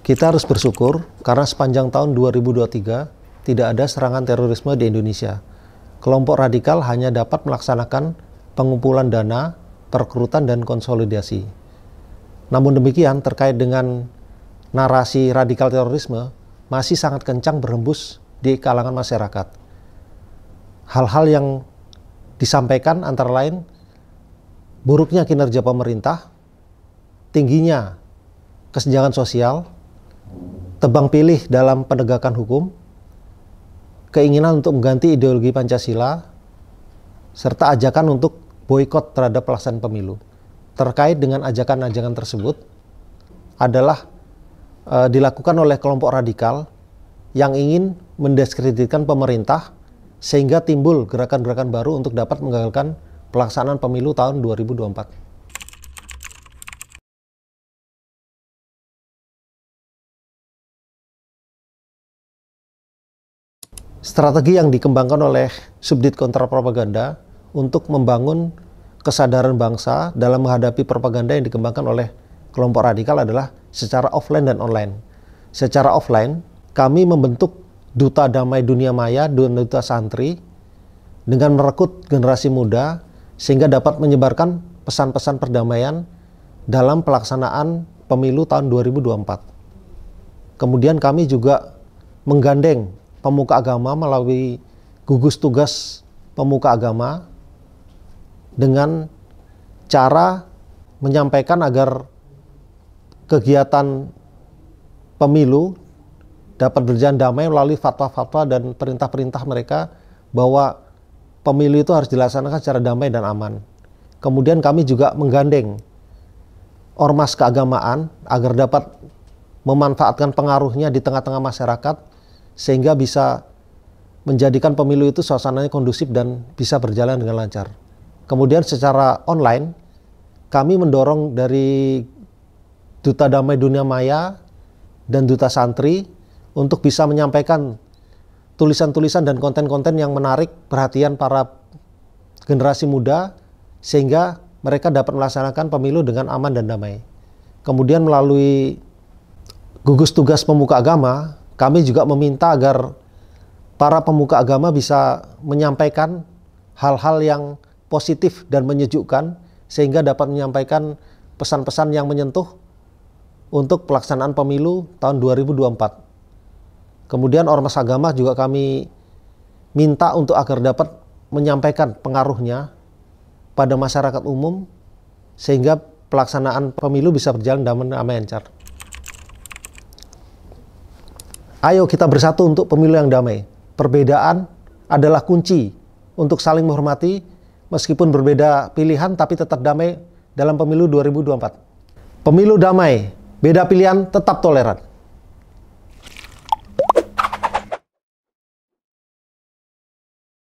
Kita harus bersyukur karena sepanjang tahun 2023 tidak ada serangan terorisme di Indonesia. Kelompok radikal hanya dapat melaksanakan pengumpulan dana, perkerutan, dan konsolidasi. Namun demikian, terkait dengan narasi radikal terorisme masih sangat kencang berhembus di kalangan masyarakat. Hal-hal yang disampaikan antara lain buruknya kinerja pemerintah, tingginya kesenjangan sosial, tebang pilih dalam penegakan hukum, keinginan untuk mengganti ideologi Pancasila, serta ajakan untuk boykot terhadap pelaksanaan pemilu. Terkait dengan ajakan-ajakan tersebut adalah e, dilakukan oleh kelompok radikal yang ingin mendiskreditkan pemerintah sehingga timbul gerakan-gerakan baru untuk dapat menggagalkan pelaksanaan pemilu tahun 2024. strategi yang dikembangkan oleh subdit Kontra Propaganda untuk membangun kesadaran bangsa dalam menghadapi propaganda yang dikembangkan oleh kelompok radikal adalah secara offline dan online. Secara offline, kami membentuk duta damai dunia maya, duta santri dengan merekrut generasi muda sehingga dapat menyebarkan pesan-pesan perdamaian dalam pelaksanaan pemilu tahun 2024. Kemudian kami juga menggandeng pemuka agama melalui gugus tugas pemuka agama dengan cara menyampaikan agar kegiatan pemilu dapat berjalan damai melalui fatwa-fatwa dan perintah-perintah mereka bahwa pemilu itu harus dilaksanakan secara damai dan aman. Kemudian kami juga menggandeng ormas keagamaan agar dapat memanfaatkan pengaruhnya di tengah-tengah masyarakat sehingga bisa menjadikan pemilu itu suasananya kondusif dan bisa berjalan dengan lancar. Kemudian secara online kami mendorong dari duta damai dunia maya dan duta santri untuk bisa menyampaikan tulisan-tulisan dan konten-konten yang menarik perhatian para generasi muda sehingga mereka dapat melaksanakan pemilu dengan aman dan damai. Kemudian melalui gugus tugas pemuka agama kami juga meminta agar para pemuka agama bisa menyampaikan hal-hal yang positif dan menyejukkan sehingga dapat menyampaikan pesan-pesan yang menyentuh untuk pelaksanaan pemilu tahun 2024. Kemudian ormas agama juga kami minta untuk agar dapat menyampaikan pengaruhnya pada masyarakat umum sehingga pelaksanaan pemilu bisa berjalan dengan aman lancar. Ayo kita bersatu untuk pemilu yang damai. Perbedaan adalah kunci untuk saling menghormati meskipun berbeda pilihan tapi tetap damai dalam pemilu 2024. Pemilu damai, beda pilihan tetap toleran.